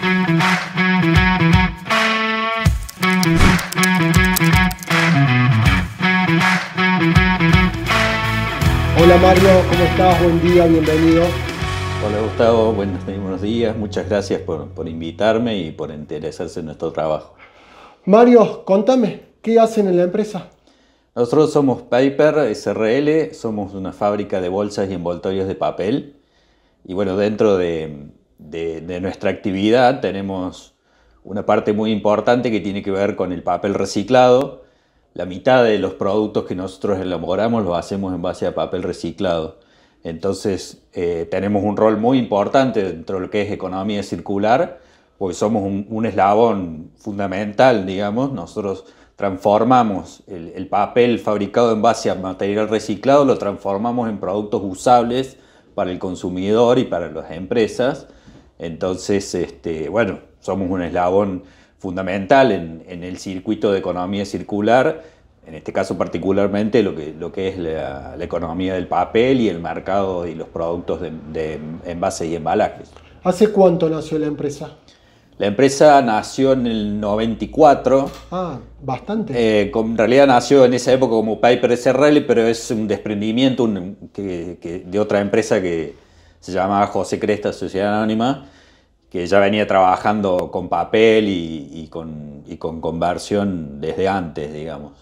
Hola Mario, ¿cómo estás? Buen día, bienvenido. Hola Gustavo, buenos, buenos días, muchas gracias por, por invitarme y por interesarse en nuestro trabajo. Mario, contame, ¿qué hacen en la empresa? Nosotros somos Paper SRL, somos una fábrica de bolsas y envoltorios de papel. Y bueno, dentro de, de, nuestra actividad tenemos una parte muy importante que tiene que ver con el papel reciclado. La mitad de los productos que nosotros elaboramos los hacemos en base a papel reciclado. Entonces eh, tenemos un rol muy importante dentro de lo que es economía circular, porque somos un, eslabón fundamental, digamos. Nosotros transformamos el, papel fabricado en base a material reciclado, lo transformamos en productos usables para el consumidor y para las empresas entonces, este, bueno, somos un eslabón fundamental en, el circuito de economía circular, en este caso particularmente lo que, lo que es la, economía del papel y el mercado y los productos de, de envases y embalajes. ¿Hace cuánto nació la empresa? La empresa nació en el 94. Ah, bastante. Eh, en realidad nació en esa época como Piper SRL, pero es un desprendimiento de otra empresa que, se llamaba José Cresta Sociedad Anónima, que ya venía trabajando con papel y, con, conversión desde antes, digamos.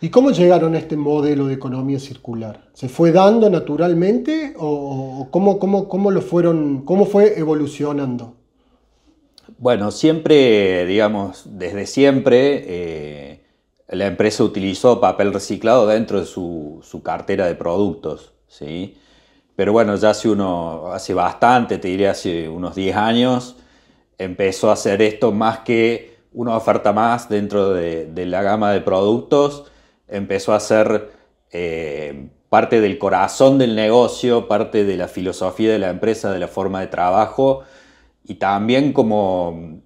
¿Y cómo llegaron a este modelo de economía circular? ¿Se fue dando naturalmente o, cómo, lo fueron, cómo fue evolucionando? Bueno, siempre, digamos, desde siempre, eh, la empresa utilizó papel reciclado dentro de su, su cartera de productos, ¿sí? Pero bueno, ya hace, uno, hace bastante, te diría hace unos 10 años, empezó a hacer esto más que una oferta más dentro de, la gama de productos, empezó a ser eh, parte del corazón del negocio, parte de la filosofía de la empresa, de la forma de trabajo y también como,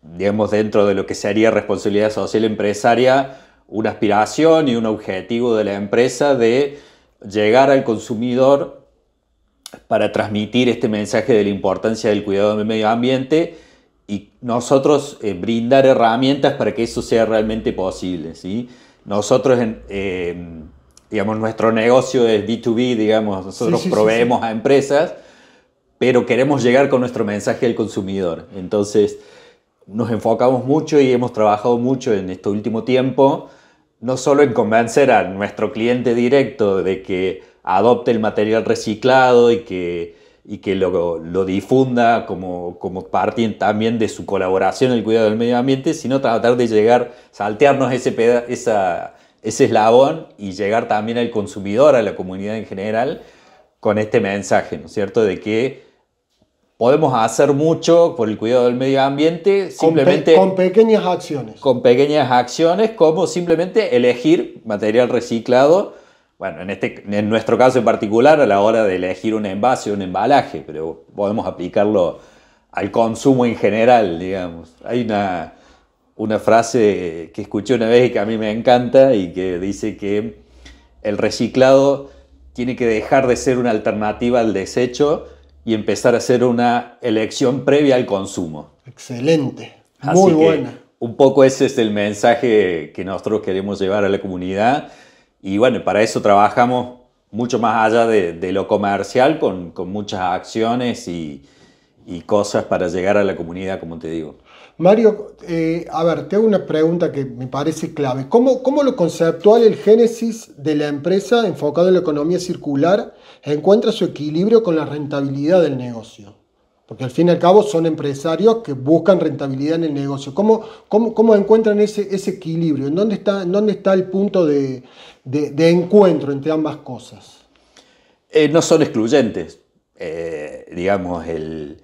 digamos, dentro de lo que sería responsabilidad social empresaria, una aspiración y un objetivo de la empresa de llegar al consumidor para transmitir este mensaje de la importancia del cuidado del medio ambiente y nosotros eh, brindar herramientas para que eso sea realmente posible. ¿sí? Nosotros, em, digamos, nuestro negocio es B2B, digamos, nosotros proveemos a empresas, pero queremos llegar con nuestro mensaje al consumidor. Entonces, nos enfocamos mucho y hemos trabajado mucho en este último tiempo, no solo en convencer a nuestro cliente directo de que adopte el material reciclado y que, y que lo, lo difunda como, como parte también de su colaboración en el cuidado del medio ambiente, sino tratar de llegar, saltearnos ese, esa, ese eslabón y llegar también al consumidor, a la comunidad en general, con este mensaje, ¿no es cierto?, de que podemos hacer mucho por el cuidado del medio ambiente, simplemente... Con, con, pequeñas acciones. Con pequeñas acciones, como simplemente elegir material reciclado bueno, en, este, en nuestro caso en particular a la hora de elegir un envase, un embalaje, pero podemos aplicarlo al consumo en general, digamos. Hay una, una frase que escuché una vez y que a mí me encanta y que dice que el reciclado tiene que dejar de ser una alternativa al desecho y empezar a ser una elección previa al consumo. Excelente, muy buena. un poco ese es el mensaje que nosotros queremos llevar a la comunidad y bueno, para eso trabajamos mucho más allá de, lo comercial, con, muchas acciones y, cosas para llegar a la comunidad, como te digo. Mario, eh, a ver, tengo una pregunta que me parece clave. ¿Cómo, cómo lo conceptual, el génesis de la empresa enfocado en la economía circular, encuentra su equilibrio con la rentabilidad del negocio? Porque al fin y al cabo son empresarios que buscan rentabilidad en el negocio. ¿Cómo, cómo, encuentran ese, ese equilibrio? ¿En dónde está, dónde está el punto de, encuentro entre ambas cosas? Eh, no son excluyentes. Eh, digamos, el,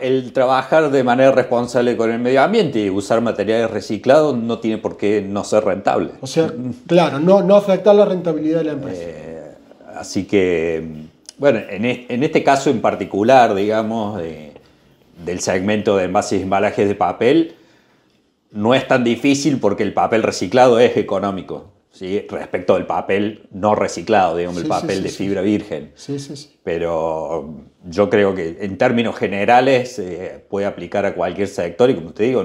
el, trabajar de manera responsable con el medio ambiente y usar materiales reciclados no tiene por qué no ser rentable. O sea, claro, no, no afectar la rentabilidad de la empresa. Eh, así que bueno, en, este caso en particular, digamos, del segmento de envases y embalajes de papel, no es tan difícil porque el papel reciclado es económico, respecto del papel no reciclado, digamos, el papel de fibra virgen. Pero yo creo que en términos generales eh, puede aplicar a cualquier sector y como te digo,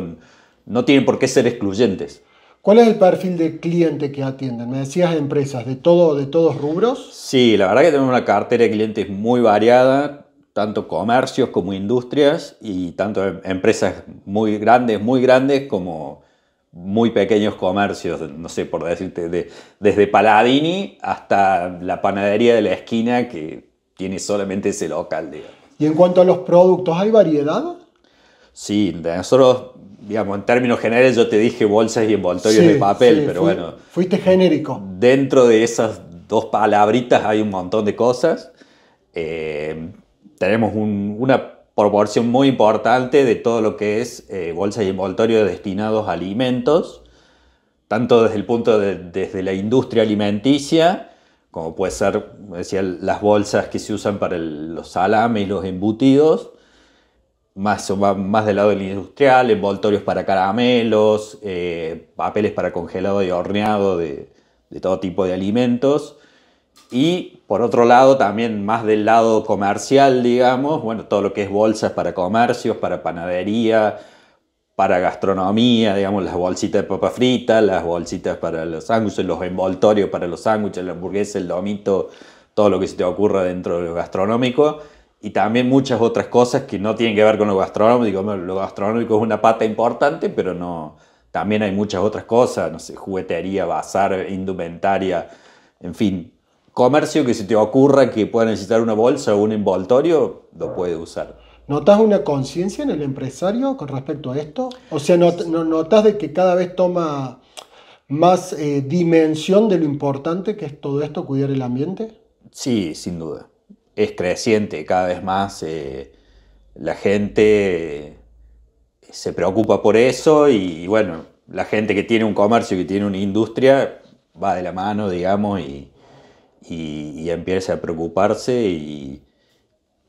no tienen por qué ser excluyentes. ¿Cuál es el perfil de cliente que atienden? Me decías empresas, ¿de, todo, ¿de todos rubros? Sí, la verdad que tenemos una cartera de clientes muy variada, tanto comercios como industrias y tanto em, empresas muy grandes, muy grandes como muy pequeños comercios, no sé, por decirte, desde Paladini hasta la panadería de la esquina que tiene solamente ese local. Digamos. Y en cuanto a los productos, ¿hay variedad? Sí, nosotros digamos, en términos generales yo te dije bolsas y envoltorios de papel, pero bueno. Fuiste genérico. Dentro de esas dos palabritas hay un montón de cosas. Eh, tenemos una proporción muy importante de todo lo que es eh, bolsas y envoltorios destinados a alimentos, tanto desde el punto de desde la industria alimenticia, como puede ser, decía, las bolsas que se usan para los salames, los embutidos, más, más del lado industrial, envoltorios para caramelos, eh, papeles para congelado y horneado de, de, todo tipo de alimentos. Y por otro lado, también más del lado comercial, digamos, bueno, todo lo que es bolsas para comercios, para panadería, para gastronomía, digamos, las bolsitas de papa frita, las bolsitas para los sándwiches, los envoltorios para los sándwiches, la hamburguesa, el domito, todo lo que se te ocurra dentro de lo gastronómico y también muchas otras cosas que no tienen que ver con lo gastronómico. Lo gastronómico es una pata importante, pero no. También hay muchas otras cosas, no sé, juguetería, bazar, indumentaria, en fin. Comercio que se te ocurra que pueda necesitar una bolsa o un envoltorio, lo puede usar. ¿Notas una conciencia en el empresario con respecto a esto? O sea, no ¿notas de que cada vez toma más eh, dimensión de lo importante que es todo esto, cuidar el ambiente? Sí, sin duda es creciente cada vez más. Eh, la gente eh, se preocupa por eso y, bueno, la gente que tiene un comercio, que tiene una industria, va de la mano, digamos, y, y, empieza a preocuparse y,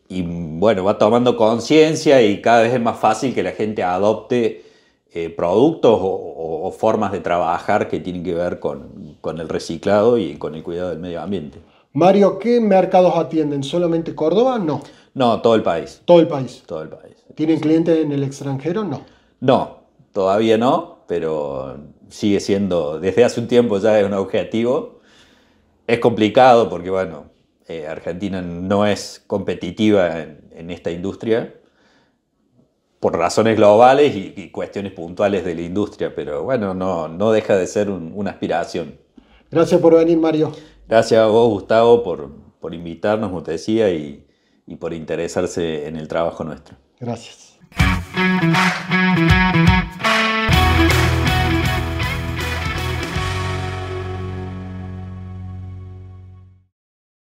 bueno, va tomando conciencia y cada vez es más fácil que la gente adopte eh, productos o, formas de trabajar que tienen que ver con el reciclado y con el cuidado del medio ambiente. Mario, ¿qué mercados atienden? ¿Solamente Córdoba? No. No, todo el país. Todo el país. Todo el país. ¿Tienen clientes en el extranjero? No. No, todavía no, pero sigue siendo, desde hace un tiempo ya es un objetivo. Es complicado porque, bueno, eh, Argentina no es competitiva en, esta industria por razones globales y, cuestiones puntuales de la industria, pero bueno, no, no deja de ser una aspiración. Gracias por venir, Mario. Gracias a vos, Gustavo, por, invitarnos, como te decía, y, y por interesarse en el trabajo nuestro. Gracias.